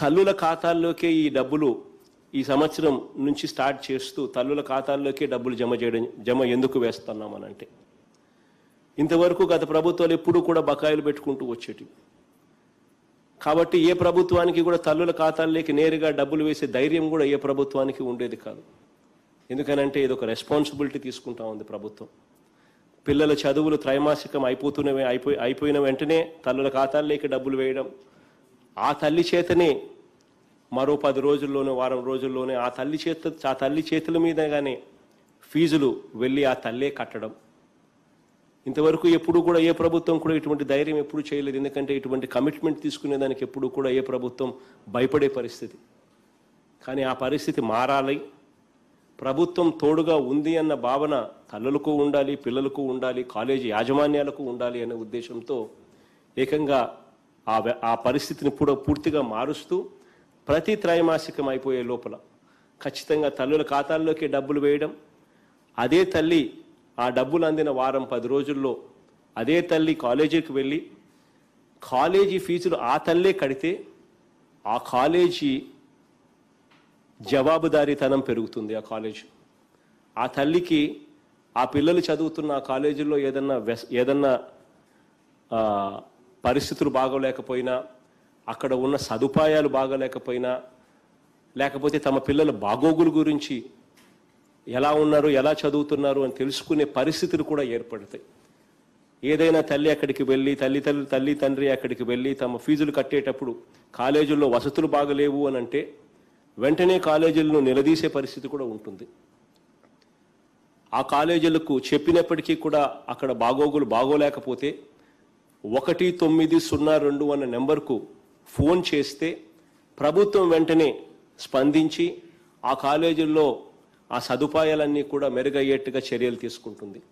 తల్లుల ఖాతాల్లోకే ఈ డబ్బులు ఈ సంవత్సరం నుంచి స్టార్ట్ చేస్తూ తల్లుల ఖాతాల్లోకే డబ్బులు జమ చేయడం జమ ఎందుకు వేస్తున్నామనంటే ఇంతవరకు గత ప్రభుత్వాలు ఎప్పుడూ కూడా బకాయిలు పెట్టుకుంటూ వచ్చేటివి కాబట్టి ఏ ప్రభుత్వానికి కూడా తల్లుల ఖాతాల్లోకి నేరుగా డబ్బులు వేసే ధైర్యం కూడా ఏ ప్రభుత్వానికి ఉండేది కాదు ఎందుకనంటే ఇది ఒక రెస్పాన్సిబిలిటీ తీసుకుంటా ఉంది ప్రభుత్వం పిల్లల చదువులు త్రైమాసికం అయిపోతున్న అయిపోయి అయిపోయిన వెంటనే తల్లుల ఖాతాల్లోకి డబ్బులు వేయడం ఆ తల్లి చేతనే మరో పది రోజుల్లోనే వారం రోజుల్లోనే ఆ తల్లి చేత ఆ తల్లి చేతుల మీద కానీ ఫీజులు వెళ్ళి ఆ తల్లే కట్టడం ఇంతవరకు ఎప్పుడు కూడా ఏ ప్రభుత్వం కూడా ఇటువంటి ధైర్యం ఎప్పుడు చేయలేదు ఎందుకంటే ఇటువంటి కమిట్మెంట్ తీసుకునేదానికి ఎప్పుడు కూడా ఏ ప్రభుత్వం భయపడే పరిస్థితి కానీ ఆ పరిస్థితి మారాలి ప్రభుత్వం తోడుగా ఉంది అన్న భావన తల్లులకు ఉండాలి పిల్లలకు ఉండాలి కాలేజీ యాజమాన్యాలకు ఉండాలి అనే ఉద్దేశంతో ఏకంగా ఆ పరిస్థితిని కూడా పూర్తిగా మారుస్తూ ప్రతి త్రైమాసికం అయిపోయే లోపల ఖచ్చితంగా తల్లుల ఖాతాల్లోకి డబ్బులు వేయడం అదే తల్లి ఆ డబ్బులు అందిన వారం పది రోజుల్లో అదే తల్లి కాలేజీకి వెళ్ళి కాలేజీ ఫీజులు ఆ తల్లే కడితే ఆ కాలేజీ జవాబుదారీతనం పెరుగుతుంది ఆ కాలేజ్ ఆ తల్లికి ఆ పిల్లలు చదువుతున్న ఆ కాలేజీలో ఏదన్నా ఏదన్నా పరిస్థితులు బాగోలేకపోయినా అక్కడ ఉన్న సదుపాయాలు బాగలేకపోయినా లేకపోతే తమ పిల్లల బాగోగుల గురించి ఎలా ఉన్నారు ఎలా చదువుతున్నారు అని తెలుసుకునే పరిస్థితులు కూడా ఏర్పడతాయి ఏదైనా తల్లి అక్కడికి వెళ్ళి తల్లి తల్లి తండ్రి అక్కడికి వెళ్ళి తమ ఫీజులు కట్టేటప్పుడు కాలేజీల్లో వసతులు బాగలేవు అని అంటే వెంటనే కాలేజీలను నిలదీసే పరిస్థితి కూడా ఉంటుంది ఆ కాలేజీలకు చెప్పినప్పటికీ కూడా అక్కడ బాగోగులు బాగోలేకపోతే ఒకటి తొమ్మిది సున్నా రెండు అన్న నెంబర్కు ఫోన్ చేస్తే ప్రభుత్వం వెంటనే స్పందించి ఆ కాలేజీల్లో ఆ సదుపాయాలన్నీ కూడా మెరుగయ్యేట్టుగా చర్యలు తీసుకుంటుంది